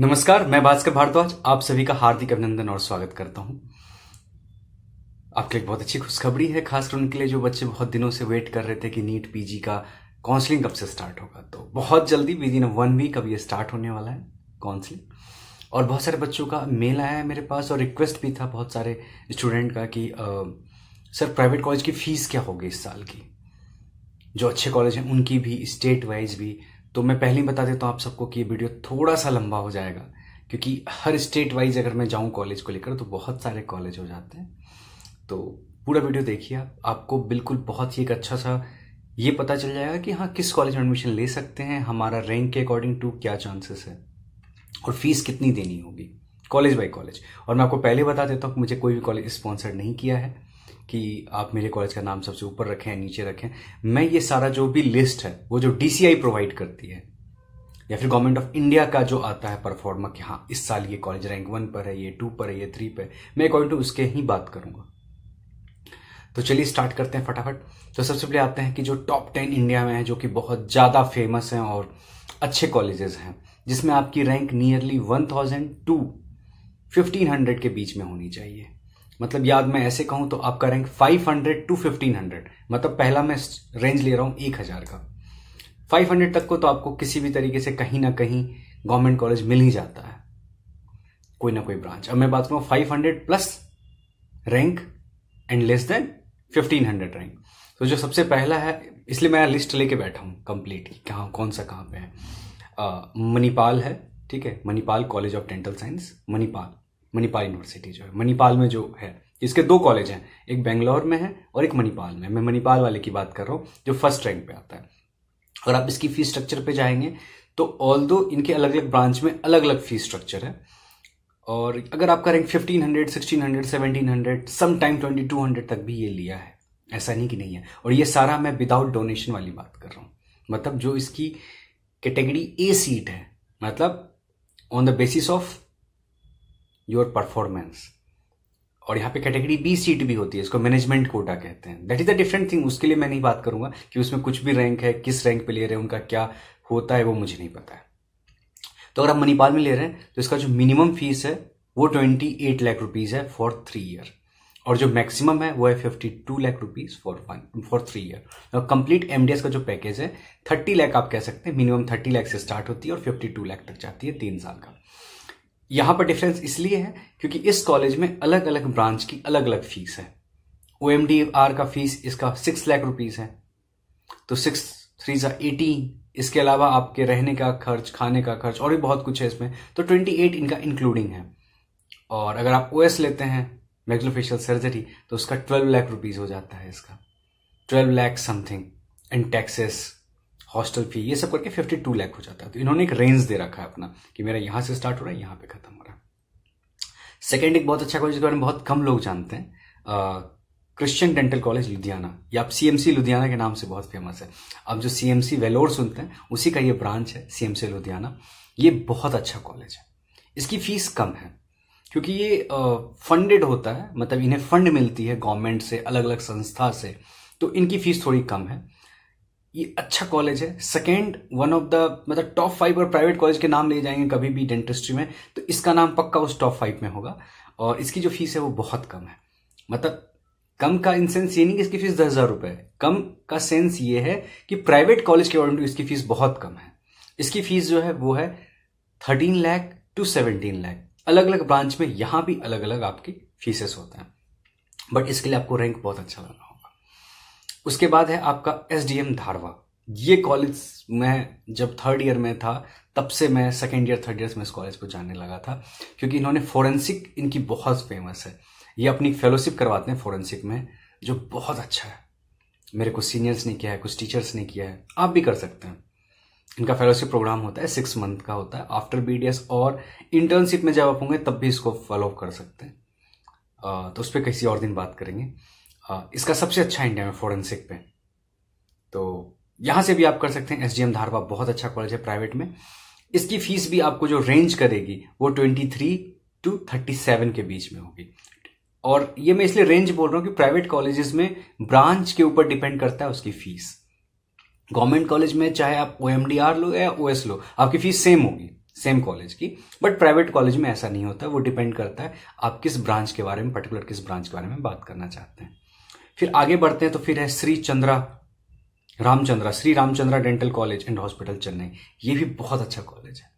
नमस्कार मैं भास्कर भारद्वाज आप सभी का हार्दिक अभिनंदन और स्वागत करता हूं आपके लिए बहुत अच्छी खुशखबरी है खासकर उनके लिए जो बच्चे बहुत दिनों से वेट कर रहे थे कि नीट पीजी का काउंसलिंग कब से स्टार्ट होगा तो बहुत जल्दी विद इन वन वीक अब ये स्टार्ट होने वाला है काउंसलिंग और बहुत सारे बच्चों का मेल आया है मेरे पास और रिक्वेस्ट भी था बहुत सारे स्टूडेंट का कि आ, सर प्राइवेट कॉलेज की फीस क्या होगी इस साल की जो अच्छे कॉलेज हैं उनकी भी स्टेट वाइज भी तो मैं पहले ही बता देता हूँ आप सबको कि ये वीडियो थोड़ा सा लंबा हो जाएगा क्योंकि हर स्टेट वाइज अगर मैं जाऊँ कॉलेज को लेकर तो बहुत सारे कॉलेज हो जाते हैं तो पूरा वीडियो देखिए आप आपको बिल्कुल बहुत ही एक अच्छा सा ये पता चल जाएगा कि हाँ किस कॉलेज में एडमिशन ले सकते हैं हमारा रैंक के अकॉर्डिंग टू क्या चांसेस है और फीस कितनी देनी होगी कॉलेज बाय कॉलेज और मैं आपको पहले बता देता हूँ मुझे कोई भी कॉलेज स्पॉन्सर नहीं किया है कि आप मेरे कॉलेज का नाम सबसे ऊपर रखें नीचे रखें मैं ये सारा जो भी लिस्ट है वो जो डीसीआई प्रोवाइड करती है या फिर गवर्नमेंट ऑफ इंडिया का जो आता है परफॉर्मा कि हाँ इस साल ये कॉलेज रैंक वन पर है ये टू पर है ये थ्री पर मैं अकॉर्डिंग टू उसके ही बात करूंगा तो चलिए स्टार्ट करते हैं फटाफट तो सबसे पहले आते हैं कि जो टॉप टेन इंडिया में है जो कि बहुत ज़्यादा फेमस हैं और अच्छे कॉलेजेस हैं जिसमें आपकी rank nearly one thousand to fifteen hundred के बीच में होनी चाहिए मतलब याद मैं ऐसे कहूं तो आपका रैंक 500 टू 1500 मतलब पहला मैं रेंज ले रहा हूं 1000 का 500 तक को तो आपको किसी भी तरीके से कहीं ना कहीं गवर्नमेंट कॉलेज मिल ही जाता है कोई ना कोई ब्रांच अब मैं बात करूं 500 plus rank and less than 1500 rank तो जो सबसे पहला है इसलिए मैं लिस्ट लेके बैठा हूं कंप्लीट कि कहाँ कौन सा कहाँ पे है मणिपाल है ठीक है Manipal college of dental science Manipal Manipal university जो है मणिपाल में जो है इसके दो कॉलेज हैं एक बेंगलोर में है और एक मणिपाल में मैं मणिपाल वाले की बात कर रहा हूँ जो फर्स्ट रैंक पे आता है और आप इसकी फीस स्ट्रक्चर पे जाएंगे तो ऑल दो इनके अलग अलग ब्रांच में अलग अलग फीस स्ट्रक्चर है और अगर आपका rank fifteen hundred sixteen hundred seventeen hundred some time hundred तक भी ये लिया है ऐसा नहीं कि नहीं है और ये सारा मैं विदाउट डोनेशन वाली बात कर रहा हूँ मतलब जो इसकी कैटेगरी ए सीट है मतलब on the basis of your performance और यहाँ पे कैटेगरी बी सीट भी होती है इसको मैनेजमेंट कोटा कहते हैं that is a different thing उसके लिए मैं नहीं बात करूंगा कि उसमें कुछ भी रैंक है किस रैंक पे ले रहे हैं उनका क्या होता है वो मुझे नहीं पता है तो अगर आप मणिपाल में ले रहे हैं तो इसका जो मिनिमम फीस है वो ट्वेंटी एट लाख रुपीज़ है फॉर थ्री ईयर और जो मैक्सिमम है वो है fifty two lakh rupees for one for three year और कंप्लीट एमडीएस का जो पैकेज है थर्टी लाख आप कह सकते हैं मिनिमम थर्टी लाख से स्टार्ट होती है और फिफ्टी टू लाख तक जाती है तीन साल का यहां पर डिफरेंस इसलिए है क्योंकि इस कॉलेज में अलग अलग ब्रांच की अलग अलग फीस है ओ का फीस इसका सिक्स लाख रुपीज है तो सिक्स थ्री सा एटीन इसके अलावा आपके रहने का खर्च खाने का खर्च और भी बहुत कुछ है इसमें तो ट्वेंटी एट इनका इंक्लूडिंग है और अगर आप ओ लेते हैं मैग्लोफेशियल सर्जरी तो उसका ट्वेल्व लाख रुपीज हो जाता है इसका twelve lakh something and taxes hostel fee ये सब करके फिफ्टी टू लैख हो जाता है तो इन्होंने एक रेंज दे रखा है अपना कि मेरा यहाँ से स्टार्ट हो रहा है यहाँ पे खत्म हो रहा है सेकेंड एक बहुत अच्छा कॉलेज के बारे में बहुत कम लोग जानते हैं क्रिश्चियन डेंटल कॉलेज लुधियाना या आप सीएमसी लुधियाना के नाम से बहुत फेमस है अब जो सीएमसी वेलोर सुनते हैं उसी का ये ब्रांच है सीएमसी लुधियाना ये बहुत अच्छा कॉलेज है इसकी फीस कम है क्योंकि ये फंडेड uh, होता है मतलब इन्हें फंड मिलती है गवर्नमेंट से अलग अलग संस्था से तो इनकी फीस थोड़ी कम है ये अच्छा कॉलेज है सेकेंड वन ऑफ द मतलब टॉप फाइव और प्राइवेट कॉलेज के नाम ले जाएंगे कभी भी डेंटिस्ट्री में तो इसका नाम पक्का उस टॉप फाइव में होगा और इसकी जो फीस है वो बहुत कम है मतलब कम का इन सेंस ये नहीं कि इसकी फीस दस हजार रुपये है कम का सेंस ये है कि प्राइवेट कॉलेज के अकॉर्डिंग टू इसकी फीस बहुत कम है इसकी फीस जो है वो है thirteen lakh to seventeen lakh अलग अलग ब्रांच में यहां भी अलग अलग आपकी फीसेस होते हैं बट इसके लिए आपको रैंक बहुत अच्छा लगा उसके बाद है आपका एस डी एम धारवा ये कॉलेज मैं जब थर्ड ईयर में था तब से मैं सेकेंड ईयर थर्ड ईयर में इस कॉलेज को जाने लगा था क्योंकि इन्होंने फोरेंसिक इनकी बहुत फेमस है ये अपनी फेलोशिप करवाते हैं फोरेंसिक में जो बहुत अच्छा है मेरे कुछ सीनियर्स ने किया है कुछ टीचर्स ने किया है आप भी कर सकते हैं इनका फेलोशिप प्रोग्राम होता है सिक्स मंथ का होता है आफ्टर बी और इंटर्नशिप में जब आप होंगे तब भी इसको फॉलो कर सकते हैं तो उस पर किसी और दिन बात करेंगे इसका सबसे अच्छा इंडिया में फोरेंसिक पे तो यहां से भी आप कर सकते हैं एसडीएम धारवा बहुत अच्छा कॉलेज है प्राइवेट में इसकी फीस भी आपको जो रेंज करेगी वो twenty three to thirty seven के बीच में होगी और ये मैं इसलिए रेंज बोल रहा हूं कि प्राइवेट कॉलेजेस में ब्रांच के ऊपर डिपेंड करता है उसकी फीस गवर्नमेंट कॉलेज में चाहे आप ओ एम डी आर लो या ओ एस लो आपकी फीस सेम होगी सेम कॉलेज की बट प्राइवेट कॉलेज में ऐसा नहीं होता वो डिपेंड करता है आप किस ब्रांच के बारे में पर्टिकुलर किस ब्रांच के बारे में बात करना चाहते हैं फिर आगे बढ़ते हैं तो फिर है Shri Chandra Ramachandra Shri Ramachandra dental college and hospital Chennai ये भी बहुत अच्छा कॉलेज है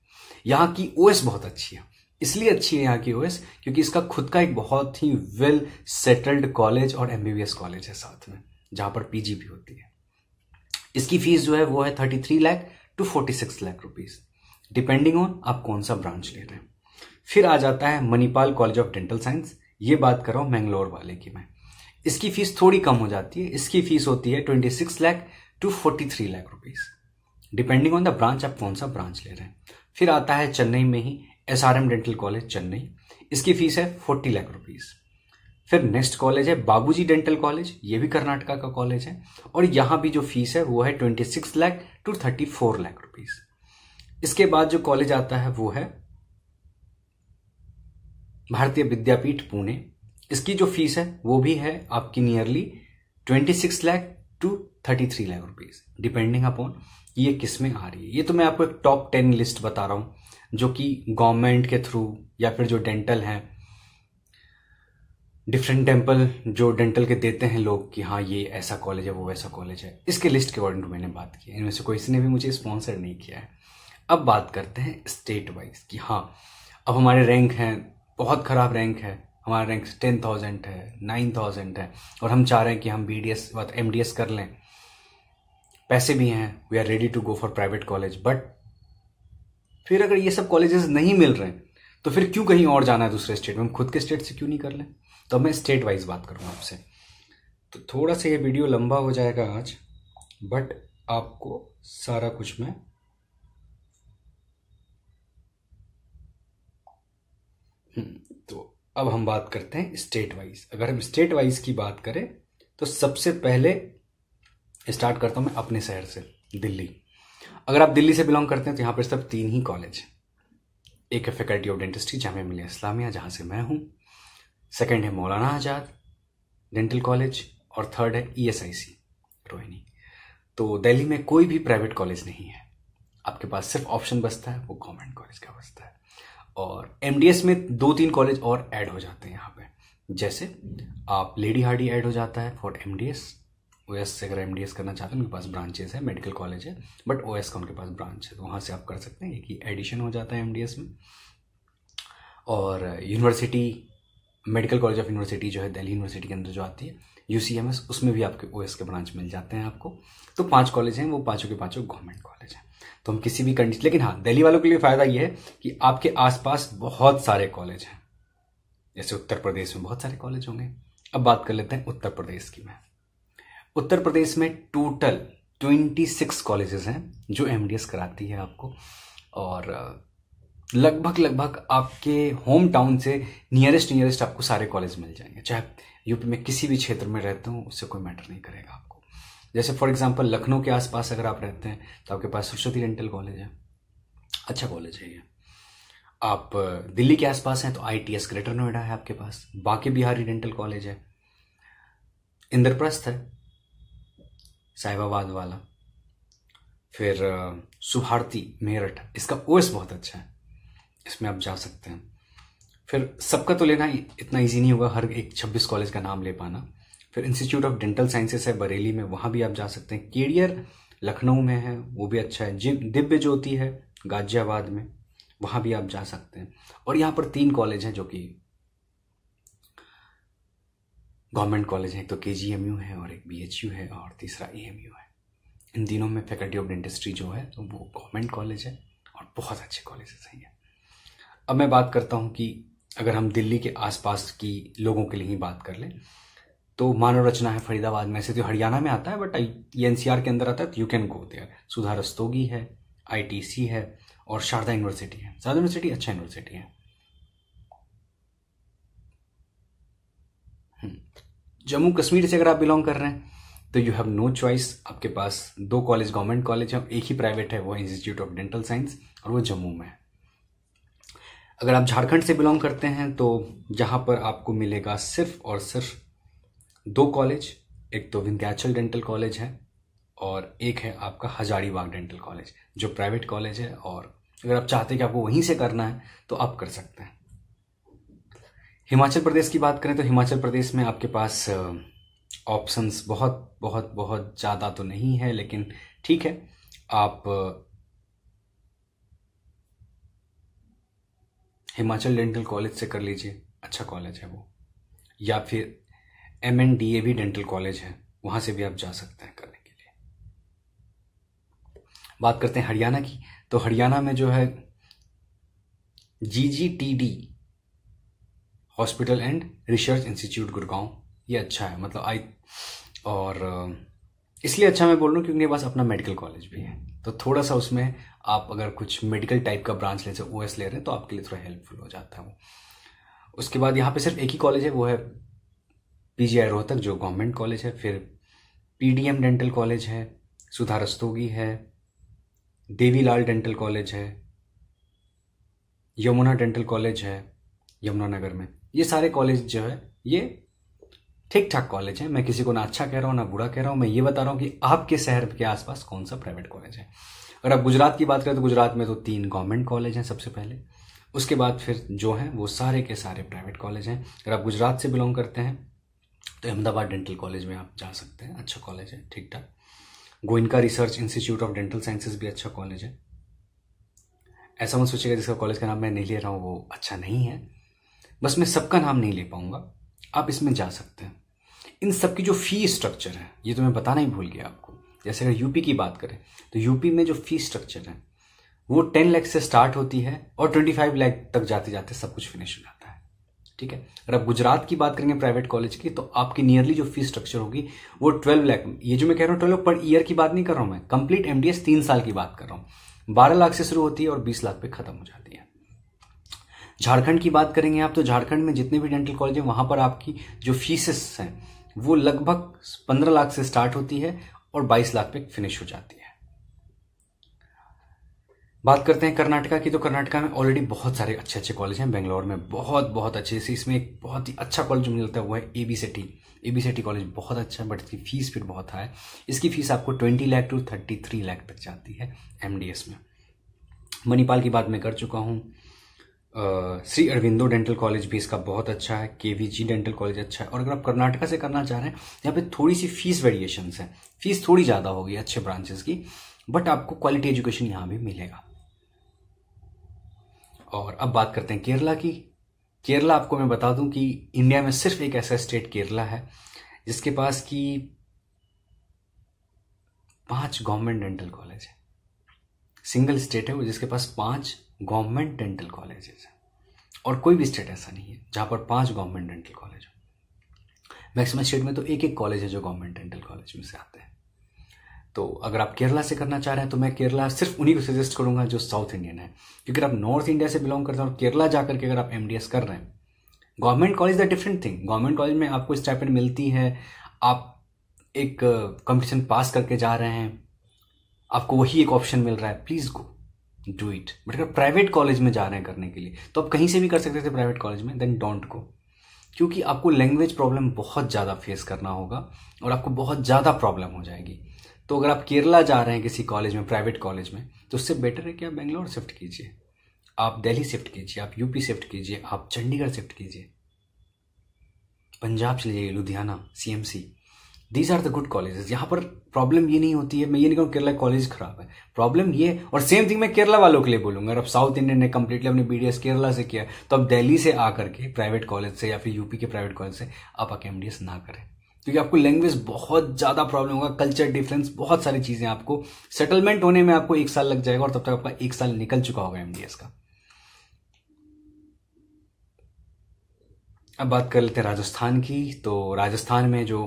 यहाँ की ओएस बहुत अच्छी है इसलिए अच्छी है यहाँ की ओएस क्योंकि इसका खुद का एक बहुत ही वेल सेटल्ड कॉलेज और एमबीबीएस कॉलेज है साथ में जहां पर पीजी भी होती है इसकी फीस जो है वो है thirty three lakh to forty six lakh rupees depending on आप कौन सा ब्रांच ले रहे हैं फिर आ जाता है Manipal college of dental science ये बात कर रहा हूं मैंगलोर वाले की मैं इसकी फीस थोड़ी कम हो जाती है इसकी फीस होती है twenty six lakh to forty three lakh rupees depending on the branch आप कौन सा ब्रांच ले रहे हैं फिर आता है चेन्नई में ही S R M dental college Chennai इसकी फीस है फोर्टी लाख रुपीज़ फिर नेक्स्ट कॉलेज है बाबूजी डेंटल कॉलेज ये भी कर्नाटका का कॉलेज है और यहां भी जो फीस है वो है twenty six lakh to thirty four lakh rupees इसके बाद जो कॉलेज आता है वो है भारतीय विद्यापीठ पुणे इसकी जो फीस है वो भी है आपकी nearly twenty six lakh to thirty three lakh rupees depending upon ये किस में आ रही है ये तो मैं आपको एक टॉप टेन लिस्ट बता रहा हूं जो कि गवर्नमेंट के थ्रू या फिर जो डेंटल हैं डिफरेंट टेम्पल जो डेंटल के देते हैं लोग कि हाँ ये ऐसा कॉलेज है वो वैसा कॉलेज है इसके लिस्ट के अकॉर्डिंग टू मैंने बात की इनमें से कोई इसने भी मुझे स्पॉन्सर नहीं किया है अब बात करते हैं स्टेट वाइज कि हाँ अब हमारे रैंक हैं बहुत खराब रैंक है हमारा रैंक टेन थाउजेंड है नाइन थाउजेंड है और हम चाह रहे हैं कि हम B D S M D S कर लें पैसे भी हैं we are ready to go for private college but फिर अगर ये सब कॉलेजेस नहीं मिल रहे हैं तो फिर क्यों कहीं और जाना है दूसरे स्टेट में हम खुद के स्टेट से क्यों नहीं कर लें तो मैं स्टेट वाइज बात करूँगा आपसे तो थोड़ा सा ये वीडियो लंबा हो जाएगा आज बट आपको सारा कुछ मैं हम्म अब हम बात करते हैं स्टेट वाइज अगर हम स्टेट वाइज की बात करें तो सबसे पहले स्टार्ट करता हूं मैं अपने शहर से दिल्ली अगर आप दिल्ली से बिलोंग करते हैं तो यहां पर सिर्फ तीन ही कॉलेज हैं एक है फैकल्टी ऑफ डेंटिस्ट्री जामिया मिलिया इस्लामिया जहां से मैं हूँ सेकेंड है मौलाना आज़ाद डेंटल कॉलेज और थर्ड है ई एस आई सी रोहिणी तो दिल्ली में कोई भी प्राइवेट कॉलेज नहीं है आपके पास सिर्फ ऑप्शन बचता है वो गवर्नमेंट कॉलेज का बचता है और एम में दो तीन कॉलेज और ऐड हो जाते हैं यहाँ पे जैसे आप लेडी हार्डी ऐड हो जाता है फॉर एम डी से अगर एम करना चाहते हैं उनके पास ब्रांचेस है मेडिकल कॉलेज है बट ओ का उनके पास ब्रांच है तो वहाँ से आप कर सकते हैं कि एडिशन हो जाता है एम में और university medical college of university जो है दिल्ली यूनिवर्सिटी के अंदर जो आती है यू उसमें भी आपके ओ के ब्रांच मिल जाते हैं आपको तो पाँच कॉलेज हैं वो पाँचों के पाँचों गवर्नमेंट कॉलेज हैं तो हम किसी भी कंडीशन लेकिन हाँ दिल्ली वालों के लिए फ़ायदा ये है कि आपके आसपास बहुत सारे कॉलेज हैं जैसे उत्तर प्रदेश में बहुत सारे कॉलेज होंगे अब बात कर लेते हैं उत्तर प्रदेश की मैं उत्तर प्रदेश में टोटल ट्वेंटी सिक्स कॉलेजेस हैं जो एम कराती है आपको और लगभग लगभग आपके होम टाउन से नियरेस्ट नियरेस्ट आपको सारे कॉलेज मिल जाएंगे चाहे यूपी में किसी भी क्षेत्र में रहते हो उससे कोई मैटर नहीं करेगा जैसे फॉर एग्जाम्पल लखनऊ के आसपास अगर आप रहते हैं तो आपके पास सरस्वती डेंटल कॉलेज है अच्छा कॉलेज है ये आप दिल्ली के आसपास हैं तो I T S greater Noida है आपके पास बाकी बिहारी डेंटल कॉलेज है इंद्रप्रस्थ है साहिबाबाद वाला फिर सुभारती मेरठ इसका ओएस बहुत अच्छा है इसमें आप जा सकते हैं फिर सबका तो लेना इतना इजी नहीं होगा हर एक 26 कॉलेज का नाम ले पाना फिर इंस्टीट्यूट ऑफ डेंटल साइंसेस है बरेली में वहाँ भी आप जा सकते हैं केडियर लखनऊ में है वो भी अच्छा है जिम दिव्य ज्योति है गाजियाबाद में वहाँ भी आप जा सकते हैं और यहाँ पर तीन कॉलेज हैं जो कि गवर्नमेंट कॉलेज है एक तो के है और एक बी है और तीसरा ए है इन दिनों में फैकल्टी ऑफ डेंटिस्ट्री जो है तो वो गवर्नमेंट कॉलेज है और बहुत अच्छे कॉलेजेस हैं ये अब मैं बात करता हूँ कि अगर हम दिल्ली के आसपास की लोगों के लिए ही बात कर लें तो मानव रचना है फरीदाबाद में से तो हरियाणा में आता है बट ये एनसीआर के अंदर आता है तो you can go there Sudha Rastogi है आईटीसी है और शारदा यूनिवर्सिटी है शारदा यूनिवर्सिटी अच्छा यूनिवर्सिटी है हम्म। जम्मू कश्मीर से अगर आप बिलोंग कर रहे हैं तो यू हैव नो चॉइस आपके पास दो कॉलेज गवर्नमेंट कॉलेज है एक ही प्राइवेट है वो इंस्टीट्यूट ऑफ डेंटल साइंस और वो जम्मू में है अगर आप झारखंड से बिलोंग करते हैं तो जहां पर आपको मिलेगा सिर्फ और सिर्फ दो कॉलेज एक तो विंध्याचल डेंटल कॉलेज है और एक है आपका हजारीबाग डेंटल कॉलेज जो प्राइवेट कॉलेज है और अगर आप चाहते हैं कि आपको वहीं से करना है तो आप कर सकते हैं हिमाचल प्रदेश की बात करें तो हिमाचल प्रदेश में आपके पास ऑप्शंस बहुत बहुत बहुत ज़्यादा तो नहीं है लेकिन ठीक है आप हिमाचल डेंटल कॉलेज से कर लीजिए अच्छा कॉलेज है वो या फिर एम एन डी ए भी डेंटल कॉलेज है वहां से भी आप जा सकते हैं करने के लिए बात करते हैं हरियाणा की तो हरियाणा में जो है G G T D hospital and research institute Gurgaon ये अच्छा है मतलब आई और इसलिए अच्छा मैं बोल रहा हूँ क्योंकि मेरे पास अपना मेडिकल कॉलेज भी है तो थोड़ा सा उसमें आप अगर कुछ मेडिकल टाइप का ब्रांच ले ओ एस ले रहे हैं तो आपके लिए थोड़ा हेल्पफुल हो जाता है वो उसके बाद यहाँ पे सिर्फ एक ही कॉलेज है वो है पीजीआई रोहतक जो गवर्नमेंट कॉलेज है फिर पीडीएम डेंटल कॉलेज है सुधा रस्तोगी है देवीलाल डेंटल कॉलेज है यमुना डेंटल कॉलेज है यमुनानगर में ये सारे कॉलेज जो है ये ठीक ठाक कॉलेज है मैं किसी को ना अच्छा कह रहा हूँ ना बुरा कह रहा हूँ मैं ये बता रहा हूँ कि आपके शहर के आसपास कौन सा प्राइवेट कॉलेज है अगर आप गुजरात की बात करें तो गुजरात में तो तीन गवर्नमेंट कॉलेज हैं सबसे पहले उसके बाद फिर जो हैं वो सारे के सारे प्राइवेट कॉलेज हैं अगर आप गुजरात से बिलोंग करते हैं तो अहमदाबाद डेंटल कॉलेज में आप जा सकते हैं अच्छा कॉलेज है ठीक ठाक Goenka research institute of dental sciences भी अच्छा कॉलेज है ऐसा मत सोचेगा जिसका कॉलेज का नाम मैं नहीं ले रहा हूँ वो अच्छा नहीं है बस मैं सबका नाम नहीं ले पाऊंगा आप इसमें जा सकते हैं इन सब की जो फ़ी स्ट्रक्चर है ये तो मैं बताना ही भूल गया आपको जैसे अगर यूपी की बात करें तो यूपी में जो फ़ी स्ट्रक्चर है वो टेन लैख से स्टार्ट होती है और ट्वेंटी फाइव लैख तक जाते जाते सब कुछ फिनिश हो जाता है ठीक है अगर आप गुजरात की बात करेंगे प्राइवेट कॉलेज की तो आपकी नियरली जो फीस स्ट्रक्चर होगी वो ट्वेल्व लाख ये जो मैं कह रहा हूँ ट्वेल्व पर ईयर की बात नहीं कर रहा हूँ मैं कंप्लीट एमडीएस तीन साल की बात कर रहा हूँ बारह लाख से शुरू होती है और बीस लाख पे खत्म हो जाती है झारखंड की बात करेंगे आप तो झारखंड में जितने भी डेंटल कॉलेज हैं वहां पर आपकी जो फीसेस हैं वो लगभग पंद्रह लाख से स्टार्ट होती है और बाईस लाख पे फिनिश हो जाती है बात करते हैं कर्नाटका की तो कर्नाटका में ऑलरेडी बहुत सारे अच्छे अच्छे कॉलेज हैं बेंगलोर में बहुत बहुत अच्छे से इसमें एक बहुत ही अच्छा कॉलेज मुझे लगता हुआ है A B city A B city college बहुत अच्छा है बट इसकी फीस फिर बहुत हाई है इसकी फीस आपको twenty lakh to thirty three lakh तक जाती है एम डी एस में मणिपाल की बात मैं कर चुका हूँ श्री अरविंदो डेंटल कॉलेज भी इसका बहुत अच्छा है के वी जी डेंटल कॉलेज अच्छा है और अगर आप कर्नाटका से करना चाह रहे हैं यहाँ पे थोड़ी सी फीस वेरिएशन है फीस थोड़ी ज़्यादा होगी अच्छे ब्रांचेस की बट आपको क्वालिटी एजुकेशन यहाँ भी मिलेगा और अब बात करते हैं केरला की केरला आपको मैं बता दूं कि इंडिया में सिर्फ एक ऐसा स्टेट केरला है जिसके पास की पांच गवर्नमेंट डेंटल कॉलेज है सिंगल स्टेट है वो जिसके पास पांच गवर्नमेंट डेंटल कॉलेजेस हैं और कोई भी स्टेट ऐसा नहीं है जहां पर पांच गवर्नमेंट डेंटल कॉलेज हो मैक्सिमम स्टेट में तो एक एक कॉलेज है जो गवर्नमेंट डेंटल कॉलेज में से आते हैं तो अगर आप केरला से करना चाह रहे हैं तो मैं केरला सिर्फ उन्हीं को सजेस्ट करूंगा जो साउथ इंडियन है क्योंकि आप नॉर्थ इंडिया से बिलोंग करते हैं और केरला जाकर के अगर आप एम कर रहे हैं government college the different thing government college में आपको स्टाइपेंड मिलती है आप एक कंपटीशन पास करके जा रहे हैं आपको वही एक ऑप्शन मिल रहा है please go do it but अगर प्राइवेट कॉलेज में जा रहे हैं करने के लिए तो आप कहीं से भी कर सकते थे प्राइवेट कॉलेज में देन डोंट गो क्योंकि आपको लैंग्वेज प्रॉब्लम बहुत ज़्यादा फेस करना होगा और आपको बहुत ज़्यादा प्रॉब्लम हो जाएगी तो अगर आप केरला जा रहे हैं किसी कॉलेज में प्राइवेट कॉलेज में तो उससे बेटर है कि आप बेंगलोर शिफ्ट कीजिए आप दिल्ली शिफ्ट कीजिए आप यूपी शिफ्ट कीजिए आप चंडीगढ़ शिफ्ट कीजिए पंजाब चले जाइए Ludhiana CMC these are the good colleges यहाँ पर प्रॉब्लम ये नहीं होती है मैं ये नहीं कहूँ केरला कॉलेज खराब है प्रॉब्लम ये और सेम थिंग मैं केरला वालों के लिए बोलूंगा अब साउथ इंडियन ने कंप्लीटली अपने बी केरला से किया तो अब दिल्ली से आकर के प्राइवेट कॉलेज से या फिर यूपी के प्राइवेट कॉलेज से आप आके एम ना करें क्योंकि आपको लैंग्वेज बहुत ज्यादा प्रॉब्लम होगा कल्चर डिफरेंस बहुत सारी चीजें आपको सेटलमेंट होने में आपको एक साल लग जाएगा और तब तक आपका एक साल निकल चुका होगा एमडीएस का अब बात कर लेते हैं राजस्थान की तो राजस्थान में जो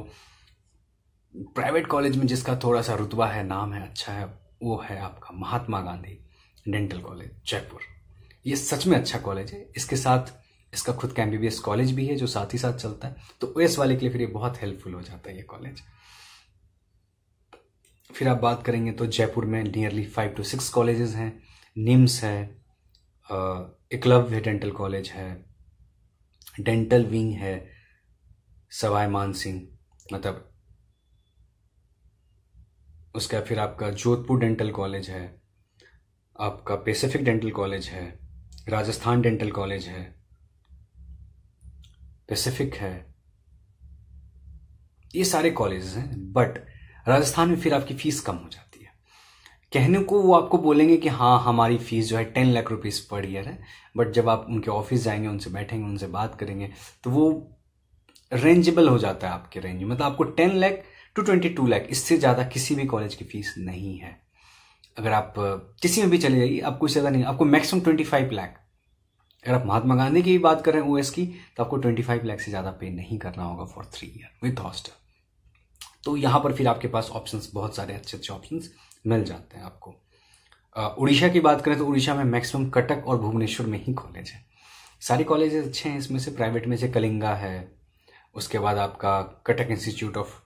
प्राइवेट कॉलेज में जिसका थोड़ा सा रुतबा है नाम है अच्छा है वो है आपका महात्मा गांधी डेंटल कॉलेज जयपुर ये सच में अच्छा कॉलेज है इसके साथ इसका खुद का एमबीबीएस कॉलेज भी है जो साथ ही साथ चलता है तो ओएस वाले के लिए फिर ये बहुत हेल्पफुल हो जाता है ये कॉलेज फिर आप बात करेंगे तो जयपुर में nearly five to six colleges हैं निम्स है इकलव्य डेंटल कॉलेज है डेंटल विंग है सवाई मान सिंह मतलब उसका फिर आपका जोधपुर डेंटल कॉलेज है आपका पेसिफिक डेंटल कॉलेज है राजस्थान डेंटल कॉलेज है पैसिफिक है ये सारे कॉलेज हैं बट राजस्थान में फिर आपकी फीस कम हो जाती है कहने को वो आपको बोलेंगे कि हाँ हमारी फीस जो है ten lakh rupees per year है बट जब आप उनके ऑफिस जाएंगे उनसे बैठेंगे उनसे बात करेंगे तो वो रेंजेबल हो जाता है आपके रेंज में मतलब आपको ten lakh to twenty two lakh इससे ज़्यादा किसी भी कॉलेज की फीस नहीं है अगर आप किसी में भी चले जाइए आपको इससे ज़्यादा नहीं आपको मैक्सिमम ट्वेंटी फाइव लैख अगर आप महात्मा गांधी की बात करें ओएस की तो आपको 25 लैख से ज़्यादा पे नहीं करना होगा for three year with hostel तो यहाँ पर फिर आपके पास ऑप्शन बहुत सारे अच्छे अच्छे ऑप्शन मिल जाते हैं आपको उड़ीसा की बात करें तो उड़ीसा में मैक्सिमम कटक और भुवनेश्वर में ही कॉलेज है सारे कॉलेज अच्छे हैं इसमें से प्राइवेट में से कलिंगा है उसके बाद आपका Cuttack institute of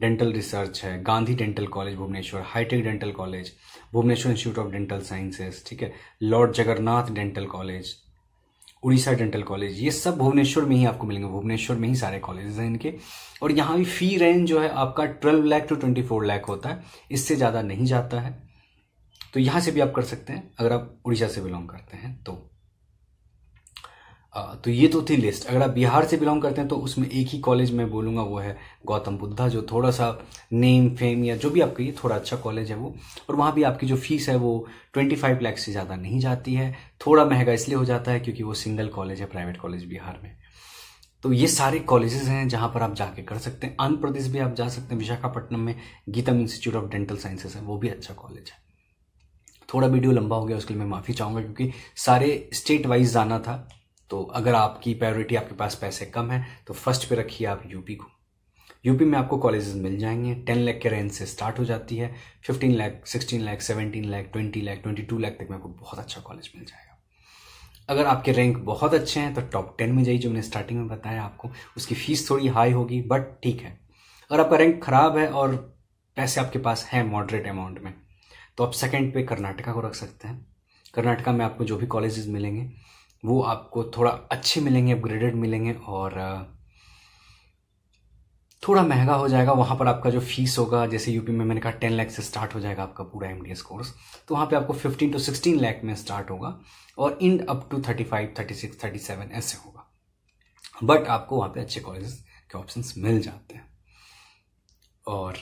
dental research है Gandhi dental college Bhubaneswar hitech dental college Bhubaneswar institute of dental sciences ठीक है lord Jagannath dental college Orissa dental college ये सब भुवनेश्वर में ही आपको मिलेंगे भुवनेश्वर में ही सारे कॉलेजेस हैं इनके और यहाँ भी फी रेंज जो है आपका twelve lakh to twenty four lakh होता है इससे ज़्यादा नहीं जाता है तो यहाँ से भी आप कर सकते हैं अगर आप उड़ीसा से बिलोंग करते हैं तो तो ये तो थी लिस्ट अगर आप बिहार से बिलोंग करते हैं तो उसमें एक ही कॉलेज मैं बोलूंगा वो है गौतम बुद्धा जो थोड़ा सा नेम फेम या जो भी आपके ये थोड़ा अच्छा कॉलेज है वो और वहाँ भी आपकी जो फीस है वो ट्वेंटी फाइव लैक्स से ज़्यादा नहीं जाती है थोड़ा महंगा इसलिए हो जाता है क्योंकि वो सिंगल कॉलेज है प्राइवेट कॉलेज बिहार में तो ये सारे कॉलेजेस हैं जहाँ पर आप जाके कर सकते हैं आंध्र प्रदेश भी आप जा सकते हैं विशाखापट्टनम में GITAM institute of dental sciences है वो भी अच्छा कॉलेज है थोड़ा वीडियो लंबा हो गया उसके लिए मैं माफ़ी चाहूँगा क्योंकि सारे स्टेट वाइज जाना था तो अगर आपकी प्रायोरिटी आपके पास पैसे कम है तो फर्स्ट पे रखिए आप यूपी को यूपी में आपको कॉलेजेस मिल जाएंगे टेन लैख के रेंज से स्टार्ट हो जाती है fifteen lakh sixteen lakh seventeen lakh twenty lakh twenty two lakh तक में आपको बहुत अच्छा कॉलेज मिल जाएगा अगर आपके रैंक बहुत अच्छे हैं तो टॉप टेन में जाइए जो मैंने स्टार्टिंग में बताया आपको उसकी फीस थोड़ी हाई होगी बट ठीक है अगर आपका रैंक खराब है और पैसे आपके पास है मॉडरेट अमाउंट में तो आप सेकेंड पे कर्नाटका को रख सकते हैं कर्नाटका में आपको जो भी कॉलेजेस मिलेंगे वो आपको थोड़ा अच्छे मिलेंगे अपग्रेडेड मिलेंगे और थोड़ा महंगा हो जाएगा वहाँ पर आपका जो फीस होगा जैसे यूपी में मैंने कहा टेन लैख से स्टार्ट हो जाएगा आपका पूरा एम कोर्स तो वहाँ पे आपको फिफ्टीन टू सिक्सटीन लैख में स्टार्ट होगा और in up to thirty five thirty six thirty seven ऐसे होगा बट आपको वहाँ पे अच्छे कॉलेज के ऑप्शन मिल जाते हैं और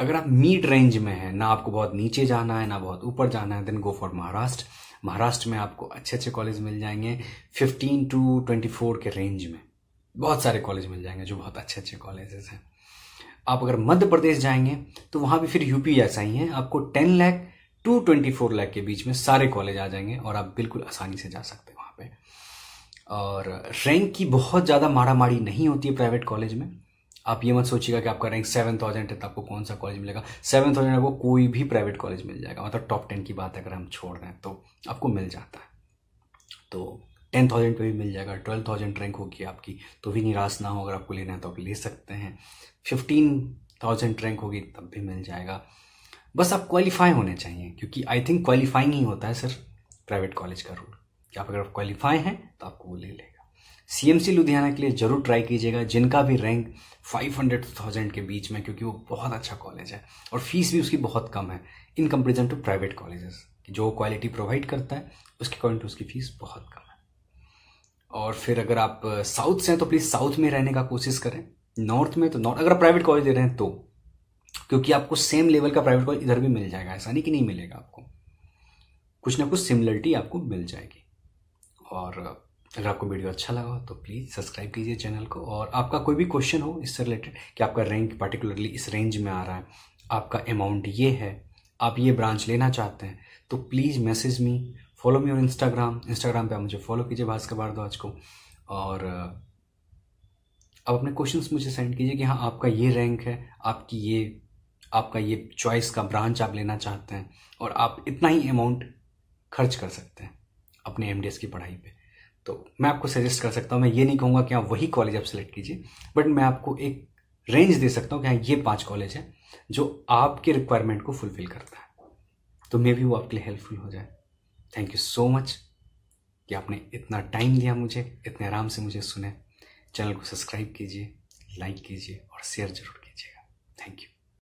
अगर आप मीड रेंज में हैं ना आपको बहुत नीचे जाना है ना बहुत ऊपर जाना है then go for Maharashtra Maharashtra में आपको अच्छे अच्छे कॉलेज मिल जाएंगे फिफ्टीन टू ट्वेंटी फोर के रेंज में बहुत सारे कॉलेज मिल जाएंगे जो बहुत अच्छे अच्छे कॉलेजेस हैं आप अगर मध्य प्रदेश जाएंगे तो वहां भी फिर यूपी ऐसा ही है आपको ten lakh to twenty four lakh के बीच में सारे कॉलेज आ जाएंगे और आप बिल्कुल आसानी से जा सकते हैं वहां पे और रैंक की बहुत ज़्यादा मारा माड़ी नहीं होती है प्राइवेट कॉलेज में आप ये मत सोचिएगा कि आपका रैंक सेवन थाउजेंड है तो आपको कौन सा कॉलेज मिलेगा सेवन थाउजेंड आपको कोई भी प्राइवेट कॉलेज मिल जाएगा मतलब टॉप टेन की बात अगर हम छोड़ दें तो आपको मिल जाता है तो टेन थाउजेंड पर भी मिल जाएगा ट्वेल्व थाउजेंड रैंक होगी आपकी तो भी निराश ना हो अगर आपको लेना है तो आप ले सकते हैं फिफ्टीन थाउजेंड रैंक होगी तब भी मिल जाएगा बस आप क्वालिफाई होने चाहिए क्योंकि आई थिंक क्वालिफाइंग ही होता है सर प्राइवेट कॉलेज का रूल कि आप अगर क्वालिफाई हैं तो आपको वो ले लें सीएमसी लुधियाना के लिए ज़रूर ट्राई कीजिएगा जिनका भी रैंक फाइव हंड्रेड थाउजेंड के बीच में क्योंकि वो बहुत अच्छा कॉलेज है और फीस भी उसकी बहुत कम है in comparison to private colleges जो क्वालिटी प्रोवाइड करता है उसके अकॉर्डिंग टू उसकी फीस बहुत कम है और फिर अगर आप साउथ uh, से हैं तो प्लीज़ साउथ में रहने का कोशिश करें नॉर्थ में तो नॉर्थ अगर आप प्राइवेट कॉलेज दे रहे हैं तो क्योंकि आपको सेम लेवल का प्राइवेट कॉलेज इधर भी मिल जाएगा ऐसा नहीं कि नहीं मिलेगा आपको कुछ ना कुछ सिमिलरिटी आपको मिल जाएगी और uh, अगर आपको वीडियो अच्छा लगा तो प्लीज़ सब्सक्राइब कीजिए चैनल को और आपका कोई भी क्वेश्चन हो इससे रिलेटेड कि आपका रैंक पर्टिकुलरली इस रेंज में आ रहा है आपका अमाउंट ये है आप ये ब्रांच लेना चाहते हैं तो please message me follow me और इंस्टाग्राम इंस्टाग्राम पे आप मुझे फॉलो कीजिए भास्कर भारद्वाज को और आप अपने क्वेश्चंस मुझे सेंड कीजिए कि हाँ आपका ये रैंक है आपकी ये आपका ये चॉइस का ब्रांच आप लेना चाहते हैं और आप इतना ही अमाउंट खर्च कर सकते हैं अपने एम की पढ़ाई पर तो मैं आपको सजेस्ट कर सकता हूँ मैं ये नहीं कहूँगा कि आप वही कॉलेज आप सेलेक्ट कीजिए बट मैं आपको एक रेंज दे सकता हूँ कि हाँ ये पाँच कॉलेज है जो आपके रिक्वायरमेंट को फुलफिल करता है तो मे बी वो आपके लिए हेल्पफुल हो जाए थैंक यू सो मच कि आपने इतना टाइम दिया मुझे इतने आराम से मुझे सुने चैनल को सब्सक्राइब कीजिए लाइक कीजिए और शेयर जरूर कीजिएगा थैंक यू